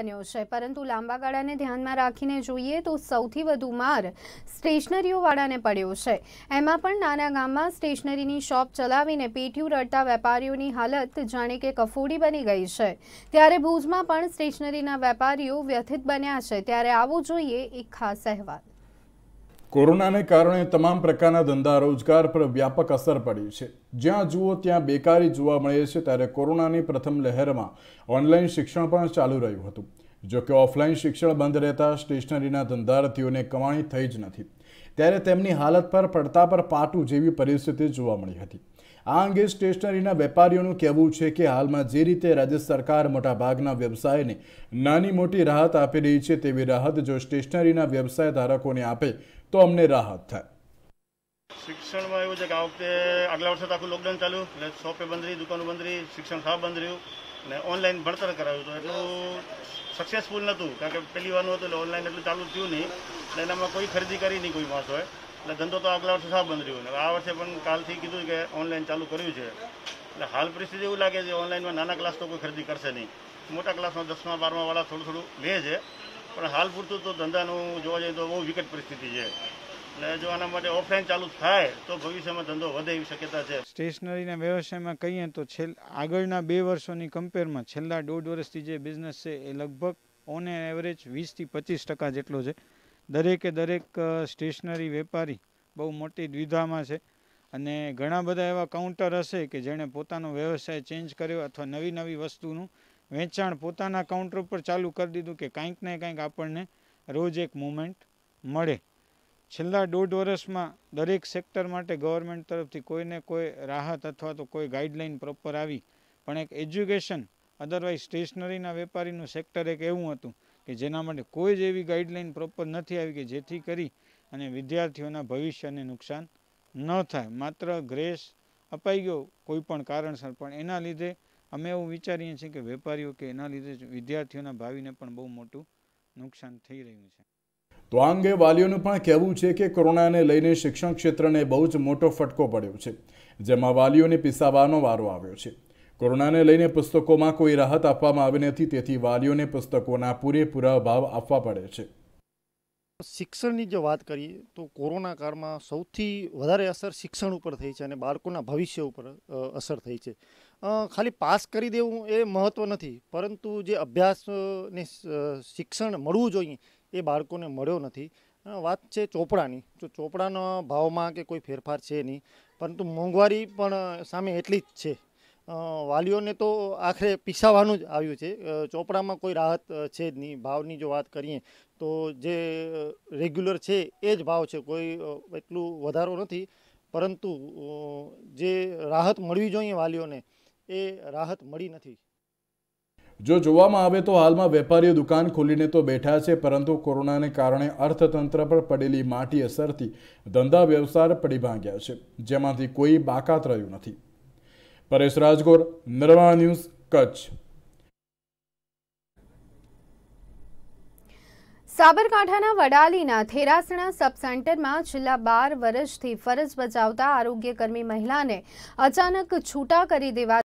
બન્યો છે પરંતુ લાંબા ગાળાને ધ્યાનમાં રાખીને જોઈએ તો સૌથી વધુ માર સ્ટેશનરીઓવાળાને પડ્યો છે એમાં પણ નાના ગામમાં સ્ટેશનરીની શોપ ચલાવીને પેટીયું રડતા વેપારીઓની હાલત જાણે કે કફોડી બની ગઈ છે ત્યારે ભુજમાં પણ સ્ટેશનરીના વેપારીઓ વ્યથિત બન્યા છે ત્યારે આવો જોઈએ એક ખાસ અહેવાલ કોરોનાને કારણે તમામ પ્રકારના ધંધા રોજગાર પર વ્યાપક અસર પડી છે જ્યાં જુઓ ત્યાં બેકારી જોવા મળે છે ત્યારે કોરોનાની પ્રથમ લહેરમાં ઓનલાઈન શિક્ષણ પણ ચાલુ રહ્યું હતું જોકે ઓફલાઈન શિક્ષણ બંધ રહેતા સ્ટેશનરીના ધંધાર્થીઓને કમાણી થઈ જ નથી ત્યારે તેમની હાલત પર પડતા પર પાટું જેવી પરિસ્થિતિ જોવા મળી હતી આ અંગે સ્ટેશનરીના વેપારીઓનું કહેવું છે કે હાલમાં જે રીતે રાજ્ય સરકાર મોટાભાગના વ્યવસાયને નાની મોટી રાહત આપી રહી છે તેવી રાહત જો સ્ટેશનરીના વ્યવસાય ધારકોને આપે તો અમને રાહત થાય શિક્ષણમાં એવું છે કે આ વખતે આગલા વર્ષે આખું લોકડાઉન ચાલ્યું એટલે શોપે બંધ રહી દુકાનો બંધ રહી શિક્ષણ સાવ બંધ રહ્યું અને ઓનલાઈન ભણતર કરાવ્યું તો એટલું સક્સેસફુલ નહોતું કારણ કે પહેલી વારનું હતું એટલે ઓનલાઈન એટલું ચાલુ થયું નહીં એટલે એનામાં કોઈ ખરીદી કરી નહીં કોઈ માણસોએ એટલે ધંધો તો આગલા વર્ષે સાવ બંધ રહ્યો ને આ વર્ષે પણ કાલથી કીધું કે ઓનલાઈન ચાલુ કર્યું છે એટલે હાલ પરિસ્થિતિ એવું લાગે છે ઓનલાઈનમાં નાના ક્લાસ તો કોઈ ખરીદી કરશે નહીં મોટા ક્લાસમાં દસમા બારમા વાળા થોડું થોડું લે છે પણ હાલ પૂરતું તો ધંધાનું જોવા જઈએ તો બહુ વિકટ પરિસ્થિતિ છે એટલે જો આના માટે ઓફલાઈન ચાલુ થાય તો ભવિષ્યમાં ધંધો વધે એવી શક્યતા છે સ્ટેશનરીના વ્યવસાયમાં કહીએ તો છેલ્ આગળના બે વર્ષોની કમ્પેરમાં છેલ્લા દોઢ વર્ષથી જે બિઝનેસ છે એ લગભગ ઓન એવરેજ વીસથી પચીસ ટકા જેટલો છે દરેકે દરેક સ્ટેશનરી વેપારી બહુ મોટી દ્વિધામાં છે અને ઘણા બધા એવા કાઉન્ટર હશે કે જેણે પોતાનો વ્યવસાય ચેન્જ કર્યો અથવા નવી નવી વસ્તુનું વેચાણ પોતાના કાઉન્ટર ઉપર ચાલુ કરી દીધું કે કાંઈક ને કાંઈક આપણને રોજ એક મુમેન્ટ મળે છેલ્લા દોઢ વર્ષમાં દરેક સેક્ટર માટે ગવર્મેન્ટ તરફથી કોઈને કોઈ રાહત અથવા તો કોઈ ગાઈડલાઇન પ્રોપર આવી પણ એક એજ્યુકેશન અદરવાઇઝ સ્ટેશનરીના વેપારીનું સેક્ટર એક એવું હતું કે જેના માટે કોઈ જ એવી ગાઈડલાઇન પ્રોપર નથી આવી કે જેથી કરી અને વિદ્યાર્થીઓના ભવિષ્યને નુકસાન ન થાય માત્ર ગ્રેસ અપાઈ ગયો કોઈ પણ કારણસર પણ એના લીધે અમે એવું વિચારીએ છીએ કે વેપારીઓ કે એના લીધે વિદ્યાર્થીઓના ભાવિને પણ બહુ મોટું નુકસાન થઈ રહ્યું છે તો આ અંગે વાલીઓનું પણ કહેવું છે કે કોરોનાને લઈને શિક્ષણ ક્ષેત્રને બહુ જ મોટો ફટકો પડ્યો છે જેમાં વાલીઓને પીસાવાનો વારો આવ્યો છે કોરોનાને લઈને પુસ્તકોમાં કોઈ રાહત આપવામાં આવી નથી તેથી વાલીઓને પુસ્તકોના પૂરેપૂરા ભાવ આપવા પડે છે શિક્ષણની જો વાત કરીએ તો કોરોના કાળમાં સૌથી વધારે અસર શિક્ષણ ઉપર થઈ છે અને બાળકોના ભવિષ્ય ઉપર અસર થઈ છે ખાલી પાસ કરી દેવું એ મહત્ત્વ નથી પરંતુ જે અભ્યાસને શિક્ષણ મળવું જોઈએ એ બાળકોને મળ્યો નથી વાત છે ચોપડાની જો ચોપડાના ભાવમાં કે કોઈ ફેરફાર છે નહીં પરંતુ મોંઘવારી પણ સામે એટલી જ છે વાલીઓને તો આખરે પીસાવાનું જ આવ્યું છે ચોપડામાં કોઈ રાહત છે જ નહીં ભાવની જો વાત કરીએ તો જે રેગ્યુલર છે એ જ ભાવ છે કોઈ એટલું વધારો નથી પરંતુ જે રાહત મળવી જોઈએ વાલીઓને એ રાહત મળી નથી જો જોવામાં આવે તો હાલમાં વેપારીઓ દુકાન ખોલીને તો બેઠા છે પરંતુ કોરોનાને કારણે અર્થતંત્ર પર પડેલી માટી અસરથી ધંધા વ્યવસાય પડી ભાંગ્યા છે જેમાંથી કોઈ બાકાત રહ્યું નથી પરેશ રાજગોર નર્મદા ન્યૂઝ કચ્છ સાબરકાંઠાના વડાલીના થેરાસણા સબસેન્ટરમાં છેલ્લા બાર વર્ષથી ફરજ બજાવતા આરોગ્યકર્મી મહિલાને અચાનક છૂટા કરી દેવા